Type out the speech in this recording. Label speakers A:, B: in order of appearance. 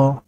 A: people